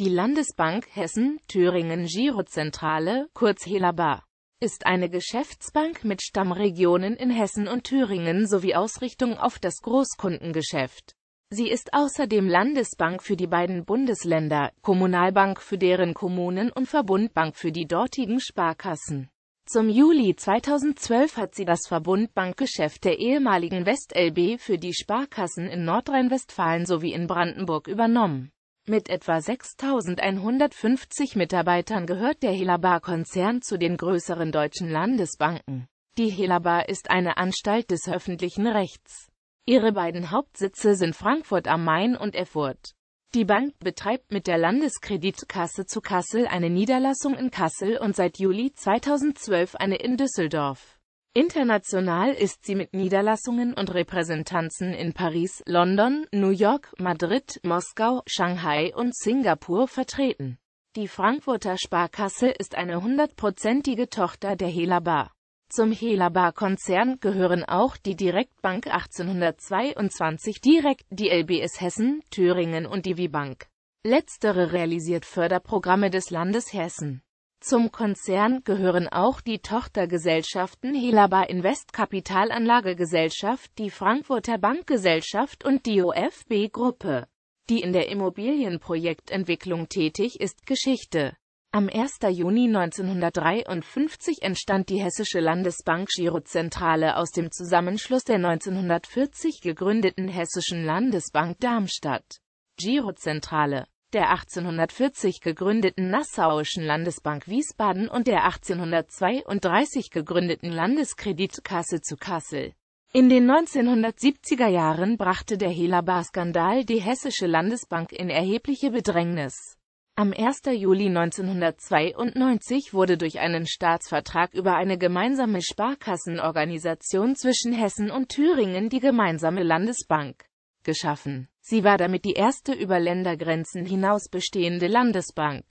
Die Landesbank Hessen, Thüringen Girozentrale, kurz Helaba, ist eine Geschäftsbank mit Stammregionen in Hessen und Thüringen sowie Ausrichtung auf das Großkundengeschäft. Sie ist außerdem Landesbank für die beiden Bundesländer, Kommunalbank für deren Kommunen und Verbundbank für die dortigen Sparkassen. Zum Juli 2012 hat sie das Verbundbankgeschäft der ehemaligen WestLB für die Sparkassen in Nordrhein-Westfalen sowie in Brandenburg übernommen. Mit etwa 6150 Mitarbeitern gehört der Helaba-Konzern zu den größeren deutschen Landesbanken. Die Helaba ist eine Anstalt des öffentlichen Rechts. Ihre beiden Hauptsitze sind Frankfurt am Main und Erfurt. Die Bank betreibt mit der Landeskreditkasse zu Kassel eine Niederlassung in Kassel und seit Juli 2012 eine in Düsseldorf. International ist sie mit Niederlassungen und Repräsentanzen in Paris, London, New York, Madrid, Moskau, Shanghai und Singapur vertreten. Die Frankfurter Sparkasse ist eine hundertprozentige Tochter der Helabar. Zum Helabar-Konzern gehören auch die Direktbank 1822 Direkt, die LBS Hessen, Thüringen und die WIBank. Letztere realisiert Förderprogramme des Landes Hessen. Zum Konzern gehören auch die Tochtergesellschaften Helaba Invest Kapitalanlagegesellschaft, die Frankfurter Bankgesellschaft und die OFB Gruppe, die in der Immobilienprojektentwicklung tätig ist, Geschichte. Am 1. Juni 1953 entstand die Hessische Landesbank Girozentrale aus dem Zusammenschluss der 1940 gegründeten Hessischen Landesbank Darmstadt. Girozentrale der 1840 gegründeten Nassauischen Landesbank Wiesbaden und der 1832 gegründeten Landeskreditkasse zu Kassel. In den 1970er Jahren brachte der Helabar-Skandal die Hessische Landesbank in erhebliche Bedrängnis. Am 1. Juli 1992 wurde durch einen Staatsvertrag über eine gemeinsame Sparkassenorganisation zwischen Hessen und Thüringen die gemeinsame Landesbank geschaffen Sie war damit die erste über Ländergrenzen hinaus bestehende Landesbank.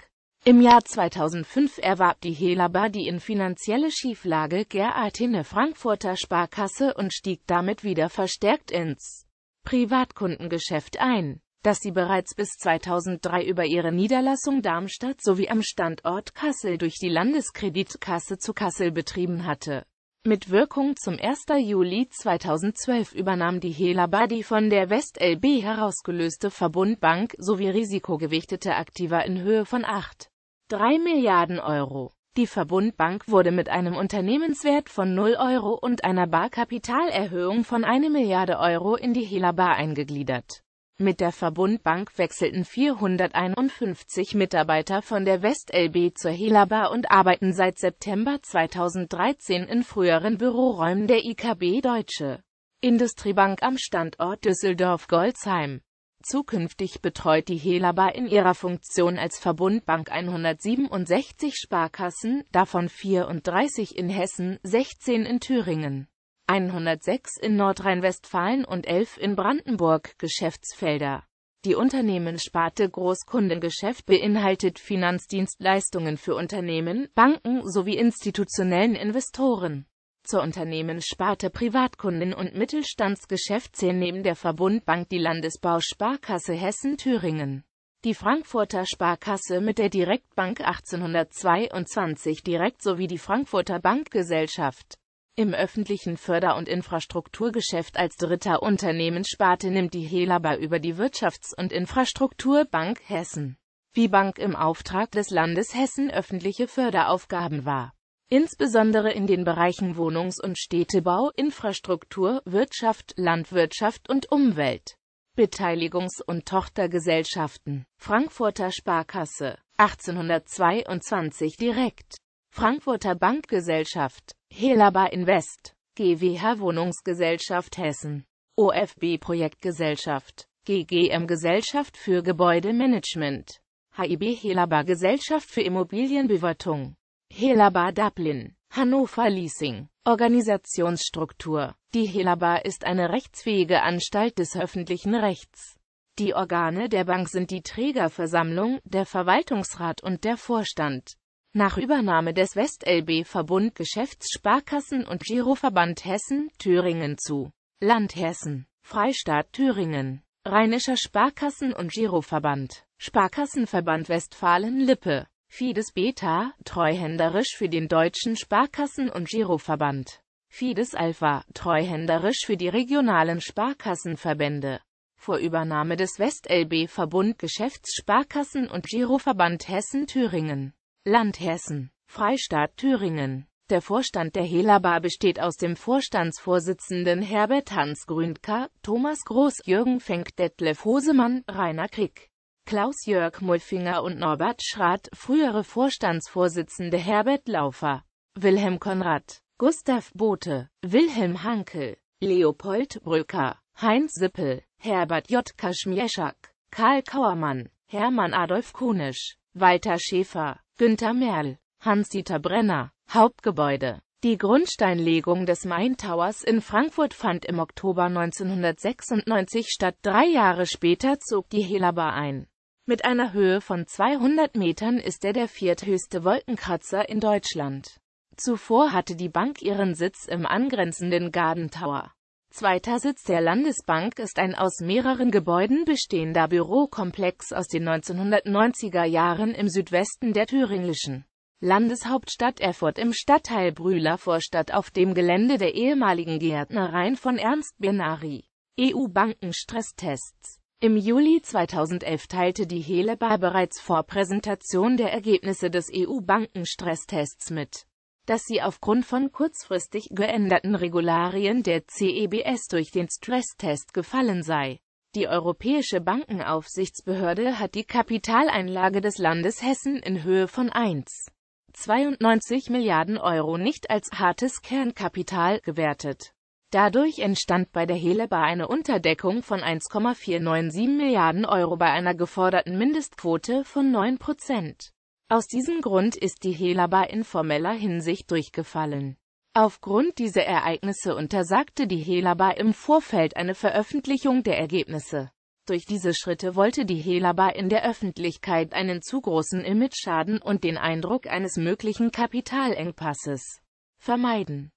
Im Jahr 2005 erwarb die Helaba die in finanzielle Schieflage geratene Frankfurter Sparkasse und stieg damit wieder verstärkt ins Privatkundengeschäft ein, das sie bereits bis 2003 über ihre Niederlassung Darmstadt sowie am Standort Kassel durch die Landeskreditkasse zu Kassel betrieben hatte. Mit Wirkung zum 1. Juli 2012 übernahm die Helaba die von der WestLB herausgelöste Verbundbank sowie risikogewichtete Aktiva in Höhe von 8,3 Milliarden Euro. Die Verbundbank wurde mit einem Unternehmenswert von 0 Euro und einer Barkapitalerhöhung von 1 Milliarde Euro in die Helaba eingegliedert mit der Verbundbank wechselten 451 Mitarbeiter von der WestLB zur Helaba und arbeiten seit September 2013 in früheren Büroräumen der IKB Deutsche Industriebank am Standort Düsseldorf-Golzheim. Zukünftig betreut die Helaba in ihrer Funktion als Verbundbank 167 Sparkassen, davon 34 in Hessen, 16 in Thüringen 106 in Nordrhein-Westfalen und 11 in Brandenburg Geschäftsfelder. Die Unternehmenssparte Großkundengeschäft beinhaltet Finanzdienstleistungen für Unternehmen, Banken sowie institutionellen Investoren. Zur Unternehmenssparte Privatkunden und Mittelstandsgeschäft zählen neben der Verbundbank die Landesbausparkasse Hessen-Thüringen, die Frankfurter Sparkasse mit der Direktbank 1822 Direkt sowie die Frankfurter Bankgesellschaft. Im öffentlichen Förder- und Infrastrukturgeschäft als dritter Unternehmenssparte nimmt die Helaba über die Wirtschafts- und Infrastrukturbank Hessen, wie Bank im Auftrag des Landes Hessen öffentliche Förderaufgaben war. Insbesondere in den Bereichen Wohnungs- und Städtebau, Infrastruktur, Wirtschaft, Landwirtschaft und Umwelt. Beteiligungs- und Tochtergesellschaften. Frankfurter Sparkasse 1822 direkt. Frankfurter Bankgesellschaft Helaba Invest, GWH Wohnungsgesellschaft Hessen, OFB Projektgesellschaft, GGM Gesellschaft für Gebäudemanagement, HIB Helaba Gesellschaft für Immobilienbewertung, Helaba Dublin, Hannover Leasing, Organisationsstruktur. Die Helaba ist eine rechtsfähige Anstalt des öffentlichen Rechts. Die Organe der Bank sind die Trägerversammlung, der Verwaltungsrat und der Vorstand. Nach Übernahme des WestLB-Verbund Geschäftssparkassen und Giroverband Hessen, Thüringen zu Land Hessen, Freistaat Thüringen, Rheinischer Sparkassen- und Giroverband, Sparkassenverband Westfalen-Lippe, Fides Beta, treuhänderisch für den Deutschen Sparkassen- und Giroverband, Fides Alpha, treuhänderisch für die regionalen Sparkassenverbände. Vor Übernahme des WestLB-Verbund Geschäftssparkassen und Giroverband Hessen-Thüringen Land Hessen, Freistaat Thüringen. Der Vorstand der Helaba besteht aus dem Vorstandsvorsitzenden Herbert Hans Gründka, Thomas Groß, Jürgen Fenk, Detlef Hosemann, Rainer Krick, Klaus-Jörg Mulfinger und Norbert Schrath, frühere Vorstandsvorsitzende Herbert Laufer, Wilhelm Konrad, Gustav Bote, Wilhelm Hankel, Leopold Brücker, Heinz Sippel, Herbert J. Kaschmieschak, Karl Kauermann, Hermann Adolf Kunisch, Walter Schäfer, Günter Merl, Hans-Dieter Brenner, Hauptgebäude die Grundsteinlegung des Main Towers in Frankfurt fand im Oktober 1996 statt. Drei Jahre später zog die Helaba ein. Mit einer Höhe von 200 Metern ist er der vierthöchste Wolkenkratzer in Deutschland. Zuvor hatte die Bank ihren Sitz im angrenzenden Garden Tower. Zweiter Sitz der Landesbank ist ein aus mehreren Gebäuden bestehender Bürokomplex aus den 1990er Jahren im Südwesten der thüringischen Landeshauptstadt Erfurt im Stadtteil Brühler Vorstadt auf dem Gelände der ehemaligen Gärtnereien von Ernst Benari. EU-Banken-Stresstests Im Juli 2011 teilte die Heleba bereits vor Präsentation der Ergebnisse des EU-Banken-Stresstests mit dass sie aufgrund von kurzfristig geänderten Regularien der CEBS durch den Stresstest gefallen sei. Die Europäische Bankenaufsichtsbehörde hat die Kapitaleinlage des Landes Hessen in Höhe von 1,92 Milliarden Euro nicht als hartes Kernkapital gewertet. Dadurch entstand bei der Heleba eine Unterdeckung von 1,497 Milliarden Euro bei einer geforderten Mindestquote von 9 Prozent. Aus diesem Grund ist die Helaba in formeller Hinsicht durchgefallen. Aufgrund dieser Ereignisse untersagte die Helaba im Vorfeld eine Veröffentlichung der Ergebnisse. Durch diese Schritte wollte die Helaba in der Öffentlichkeit einen zu großen Image-Schaden und den Eindruck eines möglichen Kapitalengpasses vermeiden.